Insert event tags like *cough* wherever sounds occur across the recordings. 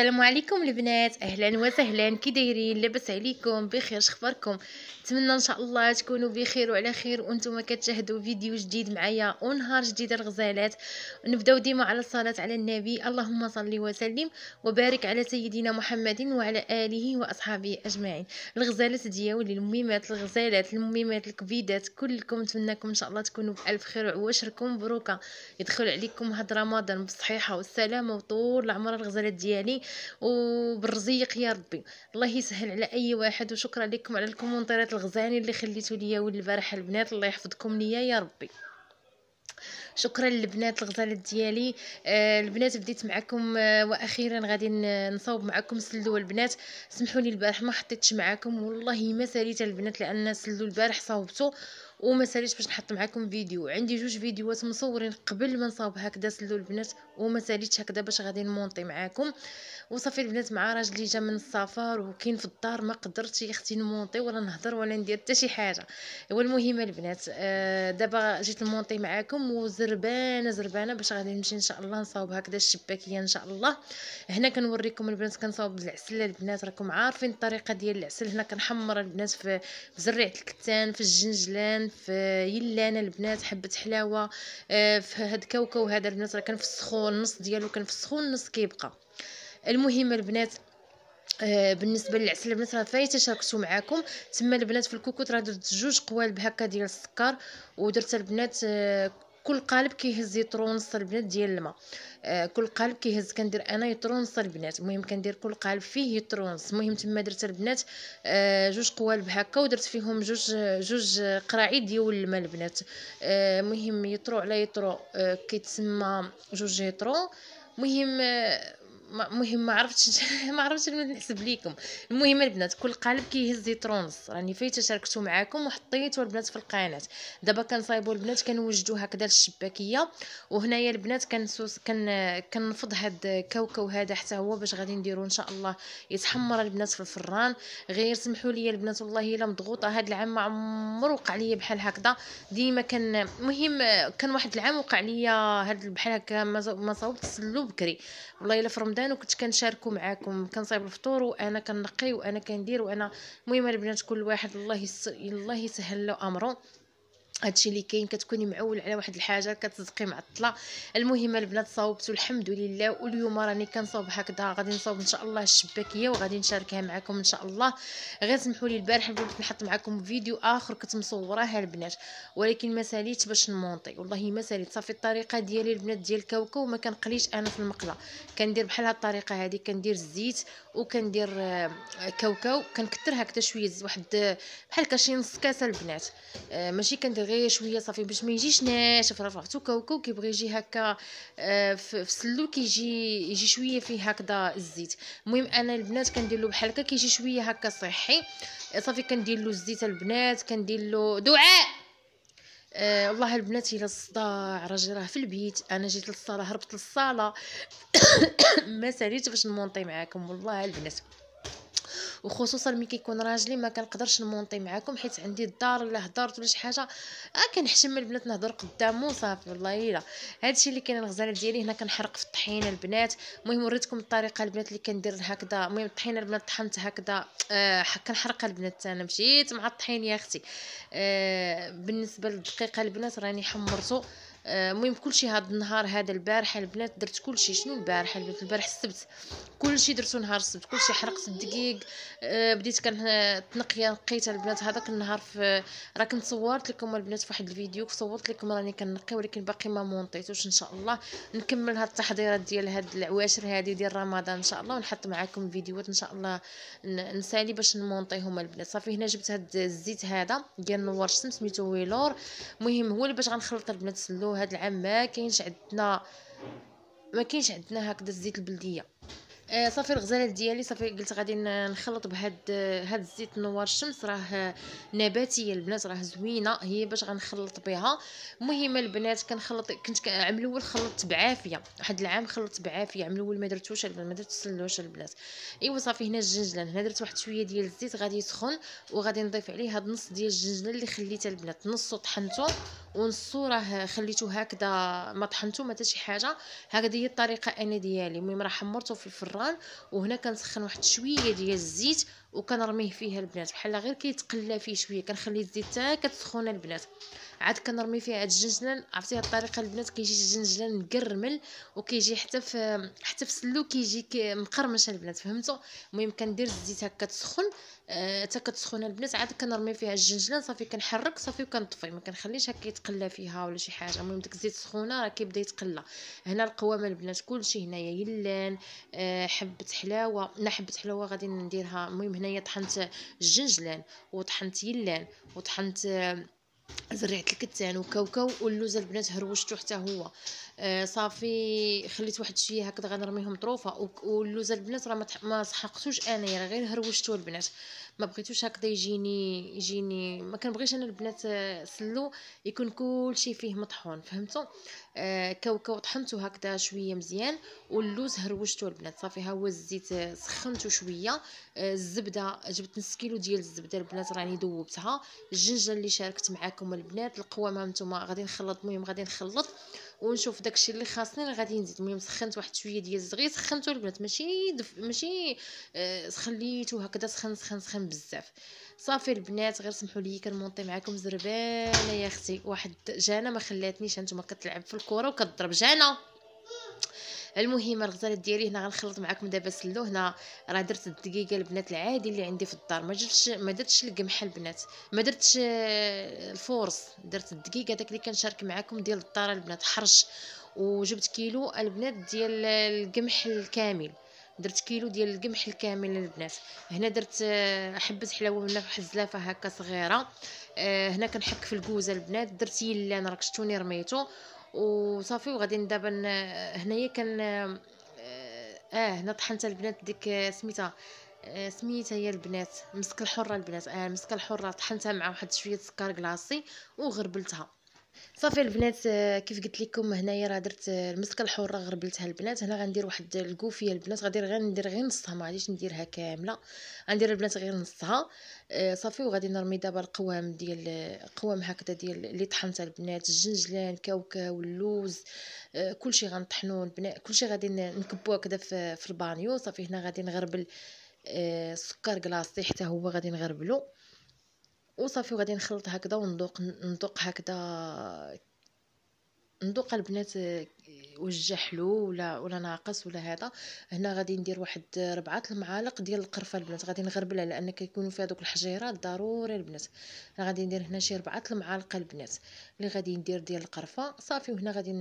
السلام عليكم البنات اهلا وسهلا كي دايرين لاباس عليكم بخير شخباركم نتمنى ان شاء الله تكونوا بخير وعلى خير وانتم كتشاهدوا فيديو جديد معايا ونهار جديد الغزالات نبداو ديما على الصلاه على النبي اللهم صل وسلم وبارك على سيدنا محمد وعلى اله واصحابه اجمعين الغزالات دياولي المميمات الغزالات المميمات الكبيدات كلكم نتمنىكم ان شاء الله تكونوا بالف خير وعواشركم مبروكه يدخل عليكم هاد رمضان بالصحيحه والسلامه وطول العمر الغزالات ديالي وبالرزيق يا ربي الله يسهل على اي واحد وشكرا لكم على الكومونتيرات الغزالين اللي خليتو ليا والبارح البنات الله يحفظكم ليا يا ربي شكرا للبنات الغزالات ديالي آه البنات بديت معكم آه واخيرا غادي نصاوب معكم سلو البنات سمحوا لي البارح ما حطيتش معكم والله ما ساليت البنات لان سلو البارح صاوبته وما ساليش باش نحط معاكم فيديو عندي جوج فيديوهات مصورين قبل ما نصاوب هكذا سلو البنات وما ساليتش هكذا باش غادي نمونطي معاكم وصافي البنات مع راجلي جا من السفر وكاين في الدار ما قدرتش اختي نمونطي ولا نهضر ولا ندير حتى شي حاجه هو المهم البنات آه، دابا جيت نمونطي معاكم وزربانه زربانه باش غادي نمشي ان شاء الله نصاوب هكذا الشباكيه ان شاء الله هنا كنوريكم البنات كنصاوب العسل البنات راكم عارفين الطريقه ديال العسل هنا كنحمر البنات في زريعه الكتان في الجنجلان في يلانا البنات حبه حلاوه آه، في هاد كاوكاو هذا البنات راه كان في السخون نص ديالو كان في السخون نص كيبقى المهم البنات آه، بالنسبه للعسل البنات راه فايته شاركتو معاكم تما البنات في الكوكوط راه درت جوج قوالب هكا ديال السكر ودرت البنات آه، كل قالب كيهز يطرو نص البنات ديال الماء آه كل قالب كيهز كندير انا يطرو نص البنات المهم كندير كل قالب فيه يطرو نص المهم تما درت البنات آه جوج قوالب هكا ودرت فيهم جوج جوج قراعي ديال الماء البنات آه، المهم يطرو على يطرو آه كيتسمى جوج يطرو مهم آه، المهم ما عرفتش *laughs* ما عرفتش نحسب ليكم المهم البنات كل قالب كيهز لتر ونص راني فايته شاركته معاكم وحطيتو البنات في القناه دابا كنصايبوا البنات كنوجدوا هكذا للشباكيه وهنايا البنات كنسوس كن كنفض هاد كوكو هذا حتى هو باش غادي نديرو ان شاء الله يتحمر البنات في الفران غير سمحوا لي البنات والله الا مضغوطه هاد العام ما عمر وقع لي بحال هكذا ديما كان المهم كان واحد العام وقع لي هاد بحال هكا ما صوبت السلو بكري والله الا في رمضان رمضان وكنت كنشاركو معاكم كنصايب الفطور وانا كنقي وانا كندير وانا المهم البنات كل واحد الله يس... الله يسهل له امره هادشي اللي كاين كتكوني معول على واحد الحاجه كتصدقي معطله المهم البنات صاوبت الحمد لله واليوم راني كنصاوب هكذا غادي نصاوب ان شاء الله الشباكيه وغادي نشاركها معكم ان شاء الله غير سمحوا لي البارح بغيت نحط معكم فيديو اخر كنت مصوراه البنات ولكن ما ساليتش باش نمونطي والله ما ساليت صافي الطريقه ديالي البنات ديال كاوكاو ما كنقليش انا في المقله كندير بحال هاد الطريقه هذه كندير الزيت وكندير آه، كاوكاو كنكثرها حتى شويه واحد آه، بحال هكا شي نص كاسه البنات آه، ماشي كندير غير شويه صافي باش ما يجيش ناشف رفعتو كاوكاو كيبغي يجي هكا في السلو كيجي يجي شويه فيه هكذا الزيت المهم انا البنات كندير له بحال هكا كيجي شويه هكا صحي صافي كندير له الزيت البنات كندير له دعاء آه والله البنات الى الصداع راجلي راه في البيت انا جيت للصاله هربت للصاله *coughs* ما ساليت باش نمونطي معاكم والله البنات وخصوصا ملي كيكون راجلي ما كنقدرش نمونطي معاكم حيت عندي الدار ولا هضرت ولا شي حاجه آه كنحشم البنات نهضر قدامو صافي والله الا هادشي اللي كاين الغزاله ديالي هنا كنحرق في الطحينه البنات المهم وريتكم الطريقه البنات اللي كندير هكذا المهم الطحينه البنات طحنت هكذا آه كنحرقها البنات انا مشيت مع الطحين يا اختي آه بالنسبه للدقيقه البنات راني حمرته آه، المهم كلشي هاد النهار هذا البارح البنات درت كلشي شنو البارح البنات البارح السبت كلشي درتو نهار السبت كلشي حرقت الدقيق آه، بديت كنتنقيه نقيتها البنات هذاك النهار في راه كنت صورت لكم البنات في واحد الفيديو صورت لكم راني كنقي ولكن باقي ما مونطيتوش ان شاء الله نكمل هاد التحضيرات ديال هاد العواشر هادي ديال رمضان ان شاء الله ونحط معاكم فيديوهات ان شاء الله نسالي باش نمونطيهم البنات صافي هنا جبت هاد الزيت هذا ديال نوار الشمس سميتو ويلور المهم هو اللي باش غنخلط البنات سلو هاد العام ما كاينش عندنا ما كاينش عندنا هكذا الزيت البلديه آه، صافي الغزالات ديالي صافي قلت غادي نخلط بهاد هاد الزيت نوار الشمس راه نباتيه البنات راه زوينه هي باش غنخلط بها المهم البنات كنخلط كنت عام الاول خلطت بعافيه واحد العام خلطت بعافيه عام الاول ما درتوش البنات ما درت السلوش البنات ايوا صافي هنا الجنجلان هنا درت واحد شويه ديال الزيت غادي يسخن وغادي نضيف عليه هاد نص ديال الجنجلان اللي خليته البنات نصو طحنته ونصو راه خليته هكذا ما طحنته ما حتى شي حاجه هكذا هي الطريقه انا ديالي المهم راه حمرته في الفران الفران وهنا كنسخن واحد شويه ديال الزيت وكنرميه فيها البنات بحال غير كيتقلى فيه شويه كنخلي الزيت حتى كتسخن البنات عاد كنرمي فيها هاد الجنجلان عرفتي هاد الطريقه البنات كيجي الجنجلان مقرمل وكيجي حتى في حتى في السلو كيجي كي مقرمش البنات فهمتوا المهم كندير الزيت هكا تسخن حتى آه كتسخن البنات عاد كنرمي فيها الجنجلان صافي كنحرك صافي وكنطفي ما كنخليش هكا يتقلى فيها ولا شي حاجه المهم داك الزيت سخونه راه كيبدا يتقلى هنا القوامه البنات كلشي هنايا يلان آه حبه حلاوه لا حبه حلاوه غادي نديرها المهم هنايا طحنت الجنجلان وطحنت يلان وطحنت آه زريعه الكتان وكاوكاو واللوز البنات هروشتو حتى هو آه صافي خليت واحد شوية هكذا غنرميهم طروفه واللوز البنات راه ما صحقتوش انايا غير هروشتو البنات ما بغيتوش هكذا يجيني يجيني ما كنبغيش انا البنات آه، سلو يكون شيء فيه مطحون فهمتوا آه كوكو طحنته هكذا شويه مزيان واللوز هروشته البنات صافي ها هو الزيت آه، سخنته شويه آه الزبده جبت نص كيلو ديال الزبده البنات راني ذوبتها الجنجه اللي شاركت معكم البنات القوامه نتوما غادي نخلط المهم غادي نخلط ونشوف داكشي اللي خاصني اللي غادي نزيد المهم سخنت واحد شويه ديال الزغي سخنته البنات ماشي دف... ماشي آه خليته هكذا سخن سخن سخن بزاف صافي البنات غير سمحوا لي كنمونطي معكم زربانه يا اختي واحد جانا ما خلاتنيش انتما كتلعب في الكره وكتضرب جانا المهم الغزاله ديالي هنا غنخلط معكم دابا سلو هنا راه درت الدقيقه البنات العادي اللي عندي في الدار ما درتش ما درتش القمح البنات ما درتش آه، الفورص درت الدقيق داك اللي كنشارك معكم ديال الدار البنات حرش وجبت كيلو البنات ديال القمح الكامل درت كيلو ديال القمح الكامل البنات هنا درت آه، حبه حلاوه من واحد الزلافه هكا صغيره آه، هنا كنحك في الكوزه البنات درت يلان راك شفتوني رميتو وصافي وغادي دابا هنايا كان اه, آه، هنا طحنت البنات ديك آه، سميتها آه، سميتها هي البنات مسك الحره البنات اه المسكه الحره طحنتها مع واحد شويه سكر كلاصي وغربلتها صافي البنات آه، كيف قلت لكم هنايا راه درت آه، المسكه الحره غربلتها البنات هنا غندير واحد الكوفيه البنات غندير غير ندير غير نصها ما غاديش نديرها كامله غندير البنات غير نصها آه، صافي وغادي نرمي دابا القوام ديال قوام هكذا ديال اللي طحنت البنات الجنجلان كاوكاو اللوز كلشي غنطحنو البنات كلشي غادي نكبوه هكذا في البانيو صافي هنا غادي نغربل السكر كلاصي حتى هو غادي نغربلو وصافي وغادي نخلط هكذا وندوق ندوق هكذا ندوق البنات وجه له ولا ولا ناقص ولا هذا هنا غادي ندير واحد ربعة المعالق ديال القرفه البنات غادي نغربلها لان كيكونوا فيها دوك الحجيرات ضروري البنات انا غادي ندير هنا شي ربعة المعالق البنات اللي غادي ندير ديال القرفه صافي وهنا غادي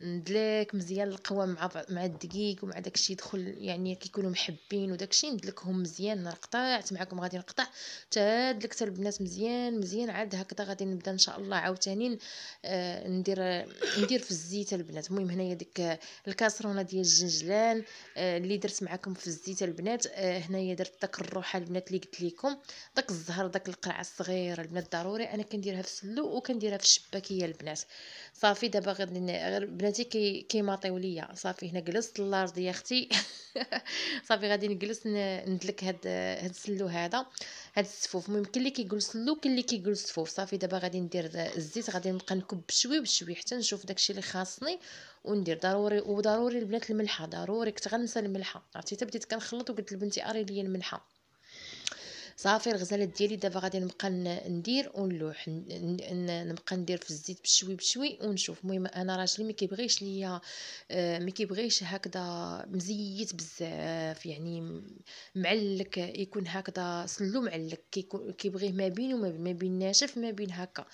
ندلك مزيان القوام مع مع الدقيق ومع داكشي يدخل يعني كيكونوا محبين وداكشي ندلكهم مزيان انا قطعت معكم غادي نقطع حتى دلكت البنات مزيان مزيان عاد هكذا غادي نبدا ان شاء الله عاوتاني آه، ندير ندير كدير في الزيت البنات المهم هنايا ديك آه، الكاسرونه ديال الزنجلان آه، اللي درت معكم في الزيت البنات آه، هنايا درت داك الروحه البنات اللي قلت لكم داك الزهر داك القرعه الصغيره البنات ضروري انا كنديرها في السلو وكنديرها في الشباكيه البنات صافي دابا غادي بناتي كي كيماطيو ليا صافي هنا جلست الارض يا اختي *laughs* صافي غادي نجلس ندلك هاد هاد السلو هذا هاد السفوف ممكن اللي كيجلس كاين اللي كيجلس السفوف صافي دابا غادي ندير الزيت غادي نبقى نكب بشوي بشوي حتى نشوف داكشي اللي خاصني وندير ضروري وضروري البنات الملحه ضروري كنت غنسى الملحه عرفتي حتى بديت كنخلط وقلت لبنتي اري لي الملحه صافي الغزاله ديالي دابا غادي نبقى ندير ونلوح نبقى ندير في الزيت بشوي بشوي ونشوف المهم انا راجلي ما كيبغيش ليا آه، ما كيبغيش هكذا مزيت بزاف يعني معلك يكون هكذا سلو معلك كيبغيه ما بين وما بين ناشف ما بين هكا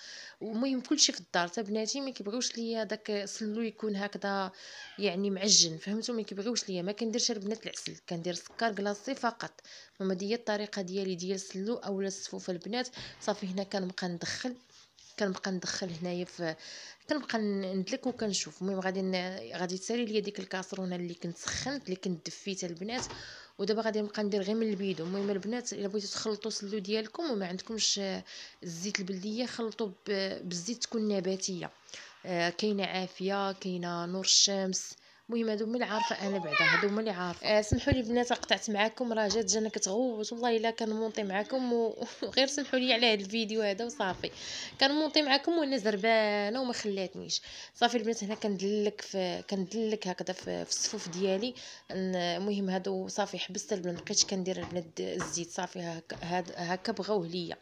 المهم كلشي في الدار حتى بناتي ما كيبغيوش ليا داك سلو يكون هكذا يعني معجن فهمتوا ما كيبغيوش ليا ما كنديرش البنات العسل كندير سكر كلاصي فقط هما دي الطريقه ديالي ديال سلو اولا الصفوف البنات صافي هنا كنبقى ندخل كنبقى ندخل هنايا في كنبقى ندلك وكنشوف المهم غادي غادي تسالي ليا ديك الكاسرونه اللي كنت سخنت اللي كنت دفيت البنات ودابا غادي نبقى ندير غير من البيدو المهم البنات الا بغيتو تخلطوا السلو ديالكم وما عندكمش آه، الزيت البلديه خلطوا بالزيت تكون نباتيه آه، كاينه عافيه كاينه نور الشمس المهم هادو هما اللي عارفه انا بعدا هادو هما اللي عارفه آه سمحوا لي بنات قطعت معكم راه جات جانا كتغوت والله الا مونطي معكم وغير *laughs* سمحوا لي على هاد الفيديو هذا وصافي كنمونطي معكم وانا زربانه وما خلاتنيش صافي البنات هنا كندلك في كندلك هكذا في الصفوف ديالي المهم هادو صافي حبست ما بقيتش كندير البنات الزيت صافي هكا هكا بغاوه ليا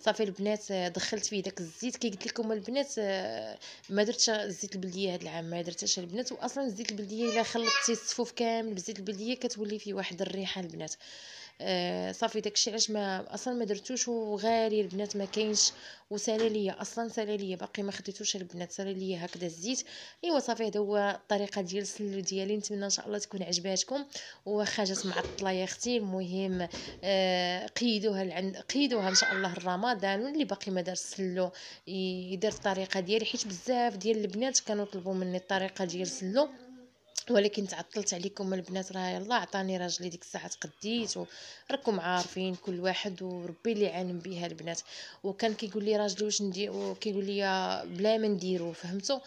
صافي البنات آه، دخلت فيه داك الزيت كي قلت لكم البنات آه، ما درتش الزيت البلديه هذا العام ما درتهاش البنات واصلا الزيت البلديه الا خلطتي الصفوف كامل بزيت البلديه كتولي فيه واحد الريحه البنات آه، صافي داكشي علاش ما اصلا ما درتوش وغالي البنات ما كاينش وسالي ليا اصلا سالا ليا باقي ما خديتوش البنات سالا ليا هكذا الزيت ايوا صافي هذا هو الطريقه ديال السلو ديالي نتمنى ان شاء الله تكون عجباتكم واخا جات معطله يا اختي المهم آه قيدوها العند قيدوها ان شاء الله رمضان واللي باقي ما دار السلو يدير الطريقه ديالي حيت بزاف ديال البنات كانوا طلبوا مني الطريقه ديال السلو ولكن تعطلت عليكم البنات راه يلا عطاني راجلي ديك الساعه تقديت راكم عارفين كل واحد وربي اللي عالم بها البنات وكان كيقول لي راجلي واش ندير وكيقول لي بلا ما نديرو فهمتوا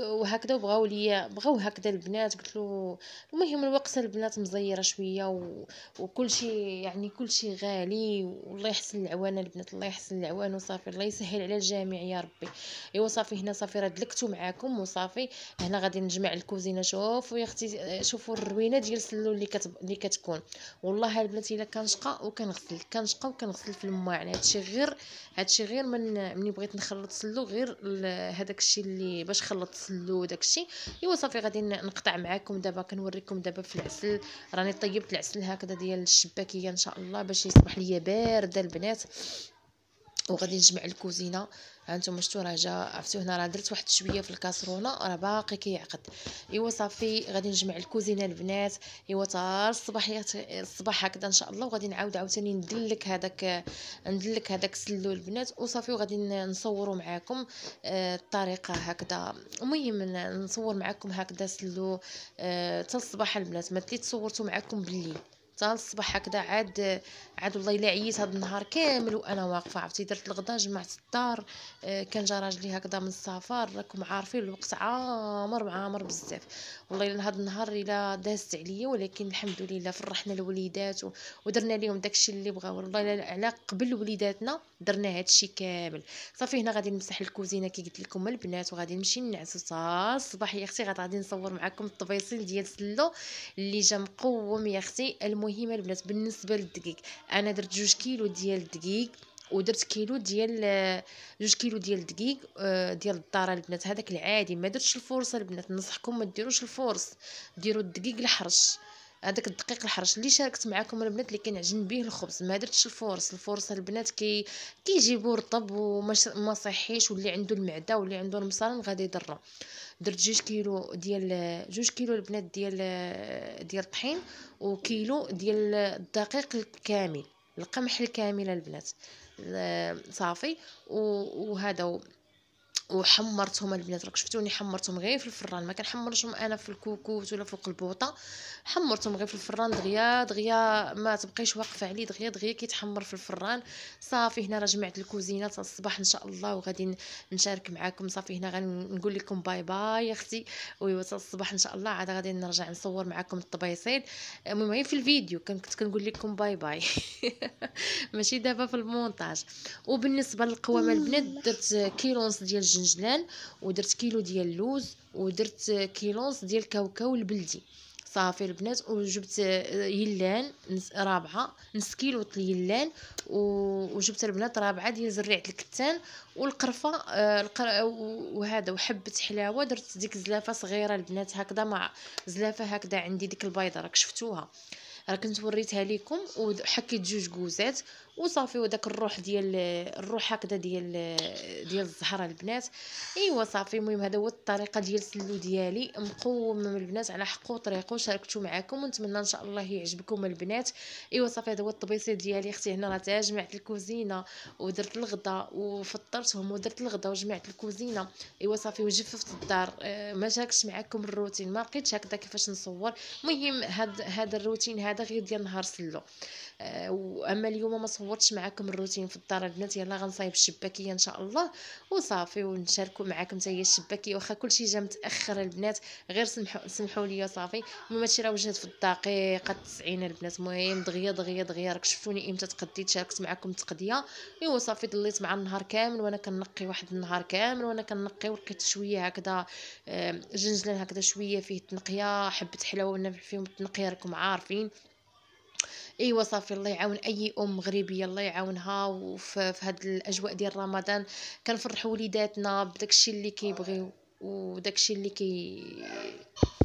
وهكذا بغاو ليا بغاو هكذا البنات قلت له المهم الوقت البنات مزيره شويه و... وكل شيء يعني كل شيء غالي والله يحسن العوان البنات الله يحسن العوان وصافي الله يسهل على الجميع يا ربي ايوا صافي هنا صافي راه دلكتو معاكم وصافي هنا غادي نجمع الكوزينه شوف خوفوا يا اختي شوفوا الروينه ديال السلول اللي كتب... اللي كتكون والله البنات الا كنشقى وكنغسل كنشقى وكنغسل في الماء يعني هادشي غير هادشي غير من ملي بغيت نخلط سلو غير هذاك الشيء اللي باش خلط سلو وداك الشيء ايوا صافي غادي نقطع معاكم دابا كنوريكم دابا في العسل راني طيبت العسل هكذا ديال الشباكيه ان شاء الله باش يصبح ليا بارده البنات وغادي نجمع الكوزينه هانتوما شفتوا راه جا عرفتوا هنا راه درت واحد شويه في الكاسرونه راه باقي كيعقد ايوا صافي غادي نجمع الكوزينه البنات ايوا تا الصباح الصباح هكذا ان شاء الله وغادي نعاود عاوتاني ندلك هذاك ندلك هذاك سلو البنات وصافي وغادي نصوروا معاكم آه، الطريقه هكذا المهم نصور معاكم هكذا سلو آه، تا الصباح البنات ما تصورتو معاكم بالليل حتى الصباح هكذا عاد عاد والله الا عييت هذا النهار كامل وانا واقفه عرفتي درت الغدا جمعت الدار آه، كان جا راجلي هكذا من السفر راكم عارفين الوقت عامر عامر بزاف والله الا هذا النهار الا دازت عليا ولكن الحمد لله فرحنا الوليدات ودرنا لهم داكشي اللي بغاو والله الا على قبل وليداتنا درنا هادشي كامل صافي هنا غادي نمسح الكوزينه كي قلت لكم البنات وغادي نمشي نعس الصباح يا اختي غادي نصور معكم الطبيصيل ديال سلو اللي جا مقوم يا اختي المهم مهمه البنات بالنسبه للدقيق انا درت جوج كيلو ديال الدقيق ودرت كيلو ديال جوج كيلو ديال الدقيق آه، ديال الدار البنات هذاك العادي ما درتش الفرصه البنات ننصحكم ما ديروش الفرص ديروا الدقيق الحرش هذاك الدقيق الحرش اللي شاركت معكم البنات اللي كنعجن به الخبز ما درتش الفورس الفورس البنات كي كيجيبوا رطب وما صحيش واللي عنده المعده واللي عنده المصارن غادي يضر درت جوج كيلو ديال جوج كيلو البنات ديال ديال الطحين وكيلو ديال الدقيق الكامل القمح الكامل البنات آه، صافي وهذا وحمرتهم البنات راك شفتوني حمرتهم غير في الفران ما كنحمرشهم انا في الكوكوت ولا فوق البوطه حمرتهم غير في الفران دغيا دغيا ما تبقيش واقفه عليه دغيا دغيا كيتحمر في الفران صافي هنا راه جمعت الكوزينه تاع الصباح ان شاء الله وغادي نشارك معكم صافي هنا غنقول لكم باي باي يا اختي ويوا الصباح ان شاء الله عاد غادي نرجع نصور معكم الطبيصيل المهم في الفيديو كنت كنقول لكم باي باي *laughs* ماشي دابا في المونتاج وبالنسبه للقوامه البنات درت كيلو ونص ديال الجن الجنجلان ودرت كيلو ديال اللوز ودرت كيلونس ديال الكاوكاو البلدي صافي البنات وجبت آه، يلان رابعه نص كيلو اليلان وجبت البنات رابعه ديال زريعه الكتان والقرفه آه، القر... وهذا وحبه حلاوه درت ديك زلافه صغيره البنات هكذا مع زلافه هكذا عندي ديك البيضه راك شفتوها راه كنت وريتها لكم وحكيت جوج كوزات وصافي وداك الروح ديال الروح هكذا ديال ديال الزهره البنات ايوا صافي المهم هذا هو الطريقه ديال السلو ديالي مقوم البنات على حقو طريقو شاركته معكم ونتمنى ان شاء الله يعجبكم البنات ايوا صافي هذا هو الطبيصي ديالي اختي هنا راه تا جمعت الكوزينه ودرت الغدا وفطرتهم ودرت الغدا وجمعت الكوزينه ايوا صافي وجففت الدار آه، ما شاركتش معكم الروتين ما لقيتش هكذا كيفاش نصور المهم هذا هذا الروتين هذا هذا غير ديال نهار سلو آه، واما اليوم ما صورتش معكم الروتين في الدار البنات يلا غنصايب الشباكيه ان شاء الله وصافي ونشاركوا معكم حتى هي الشباكيه واخا كلشي جا متاخر البنات غير سمحوا سمحوا لي صافي ما وجهت في الدقيقه 90 البنات المهم دغيا دغيا دغيا راك شفتوني امتى تقديت شاركت معكم التقديه ايوا صافي ضليت مع النهار كامل وانا كنقي واحد النهار كامل وانا كنقي ولقيت شويه هكذا آه، جنجلان هكذا شويه فيه تنقيه حبه حلاوه فيهم التنقيه راكم عارفين ايوا صافي الله يعاون اي ام مغربيه الله يعاونها وفي هاد الاجواء ديال رمضان كنفرحوا وليداتنا بداكشي اللي كيبغيو وداكشي اللي كي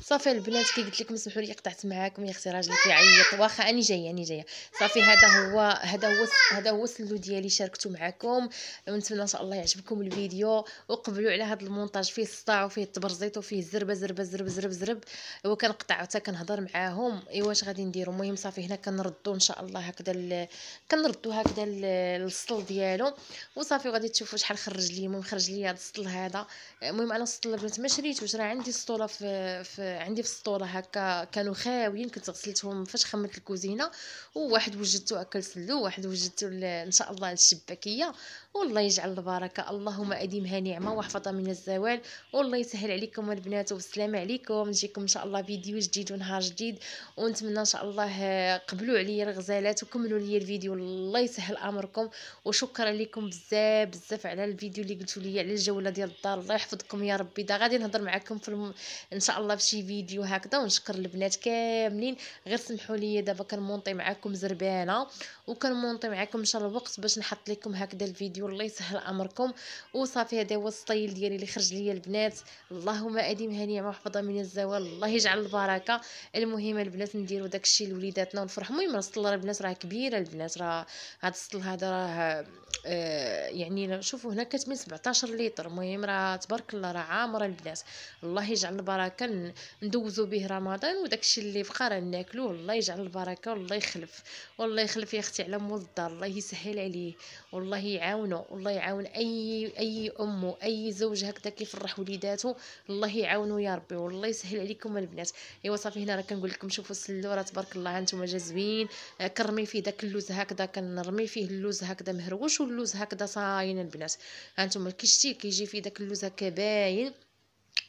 صافي البنات كي قلت لكم اسمحوا لي قطعت معاكم يا اختي راجلي كيعيط واخا اني جايه اني جايه صافي هذا هو هذا هو هذا هو السلو ديالي شاركته معاكم ونتمنى ان شاء الله يعجبكم الفيديو وقبلوا على هذا المونتاج فيه الصداع وفيه التبرزيط وفيه الزربه زربه زرب زرب زرب وكنقطع حتى كنهضر معاهم ايوا واش غادي نديروا المهم صافي هنا كنردوا ان شاء الله هكذا كنردوا هكذا السطل ديالو وصافي غادي تشوفوا شحال خرج لي المهم خرج لي هذا السطل هذا المهم انا طلبت البنات ما شريتوش راه عندي سطوله في, في عندي في السطوله هكا كانوا خاويين كنت غسلتهم فاش خممت الكوزينه وواحد وجدته اكل سلو واحد وجدته ان شاء الله للشباكيه والله يجعل البركه اللهم اديمها نعمه واحفظها من الزوال والله يسهل عليكم البنات والسلام عليكم نجيكم ان شاء الله فيديو جديد ونهار جديد ونتمنى ان شاء الله قبلوا عليا الغزالات وكملوا لي الفيديو الله يسهل امركم وشكرا لكم بزاف بزاف على الفيديو اللي قلتوا لي على الجوله ديال الدار الله يحفظكم يا ربي دا غادي نهضر معكم في الم... ان شاء الله في شي فيديو هكذا ونشكر البنات كاملين غير سمحوا لي دابا كنمونطي معكم زربانه وكنمونطي معكم ان شاء الله الوقت باش نحط لكم هكذا الفيديو والله أيوة يسهل امركم وصافي هذا هو الستايل ديالي اللي خرج ليا البنات اللهم اديم هنيه محفظه من الزوال الله يجعل البركه المهم البنات نديروا داكشي لوليداتنا ونفرحوا المهم راه السطل البنات راه كبيره البنات راه هذا السطل هذا راه آه، يعني شوفوا هنا كتمن 17 لتر المهم راه تبارك الله راه عامره البنات الله يجعل البركه ندوزو به رمضان وداكشي اللي بقى راه ناكلوه الله يجعل البركه والله يخلف والله يخلف يا اختي على مول الدار الله يسهل عليه والله يعاونه يعاونه الله يعاون اي اي ام واي زوج هكذا كيفرح وليداتو الله يعاونه يا ربي والله يسهل عليكم البنات ايوا صافي هنا راه كنقول لكم شوفوا السلوره تبارك الله هانتوما جازوين آه، كرمي فيه داك اللوز هكذا كنرمي فيه اللوز هكذا مهروش واللوز هكذا صاين البنات هانتوما الكشتي كيجي فيه داك اللوز هكا باين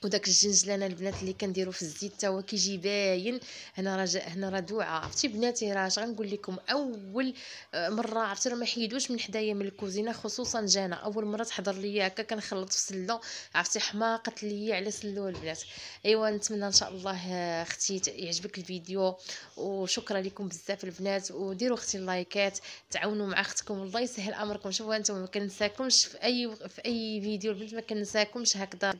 وداك الجنجلان البنات اللي كنديرو في الزيت تا هو كيجي باين هنا راه هنا راه دوعه عرفتي بناتي راه غنقول لكم اول آه، مره عرفتي راه ما حيدوش من حدايا من الكوزينه خصوصا جانا اول مره تحضر ليا هكا كنخلط في سله عرفتي حماقت ليا على سلو البنات ايوا نتمنى ان شاء الله آه، اختي يعجبك الفيديو وشكرا لكم بزاف البنات وديروا اختي اللايكات تعاونوا مع اختكم الله يسهل امركم شوفوا انتم ما كنساكمش في اي في اي فيديو البنات ما كنساكمش هكذا